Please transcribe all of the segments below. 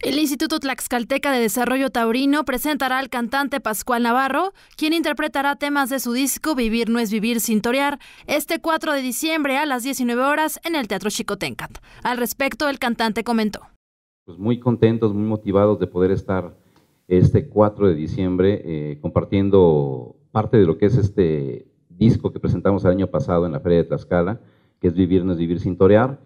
El Instituto Tlaxcalteca de Desarrollo Taurino presentará al cantante Pascual Navarro, quien interpretará temas de su disco Vivir no es vivir sin torear, este 4 de diciembre a las 19 horas en el Teatro Chicotencat. Al respecto, el cantante comentó. Pues muy contentos, muy motivados de poder estar este 4 de diciembre eh, compartiendo parte de lo que es este disco que presentamos el año pasado en la Feria de Tlaxcala, que es Vivir no es vivir sin torear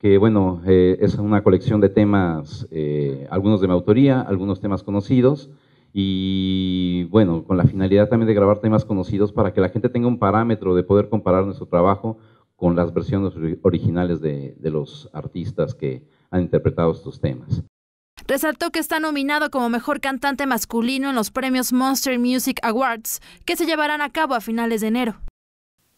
que bueno, eh, es una colección de temas, eh, algunos de mi autoría, algunos temas conocidos, y bueno, con la finalidad también de grabar temas conocidos para que la gente tenga un parámetro de poder comparar nuestro trabajo con las versiones originales de los artistas que han interpretado estos temas. Resaltó que está nominado como mejor cantante masculino en los premios Monster Music Awards, que se llevarán a cabo a finales de enero.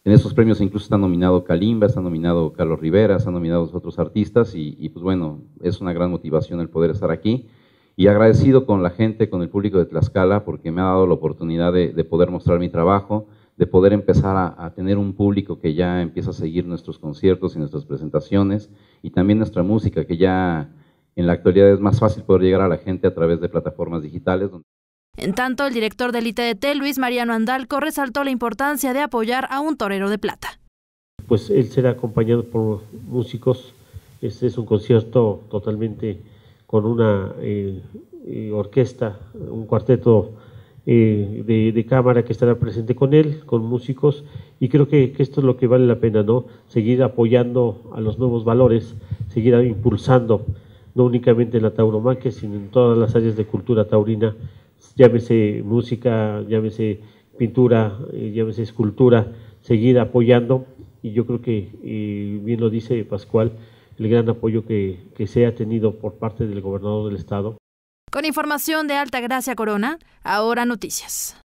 En esos premios incluso está nominado Kalimba, está nominado Carlos Rivera, están nominados otros artistas y, pues bueno, es una gran motivación el poder estar aquí. Y agradecido con la gente, con el público de Tlaxcala, porque me ha dado la oportunidad de, poder mostrar mi trabajo, de poder empezar a, tener un público que ya empieza a seguir nuestros conciertos y nuestras presentaciones y también nuestra música, que ya en la actualidad es más fácil poder llegar a la gente a través de plataformas digitales. En tanto, el director del ITDT, Luis Mariano Andalco, resaltó la importancia de apoyar a un torero de plata. Pues él será acompañado por músicos. Este es un concierto totalmente con una eh, eh, orquesta, un cuarteto eh, de, cámara que estará presente con él, con músicos, y creo que, esto es lo que vale la pena, ¿no? Seguir apoyando a los nuevos valores, seguir impulsando no únicamente en la tauromaquia, sino en todas las áreas de cultura taurina llámese música, llámese pintura, eh, llámese escultura, seguir apoyando. Y yo creo que, eh, bien lo dice Pascual, el gran apoyo que, que se ha tenido por parte del gobernador del estado. Con información de Alta Gracia Corona, ahora noticias.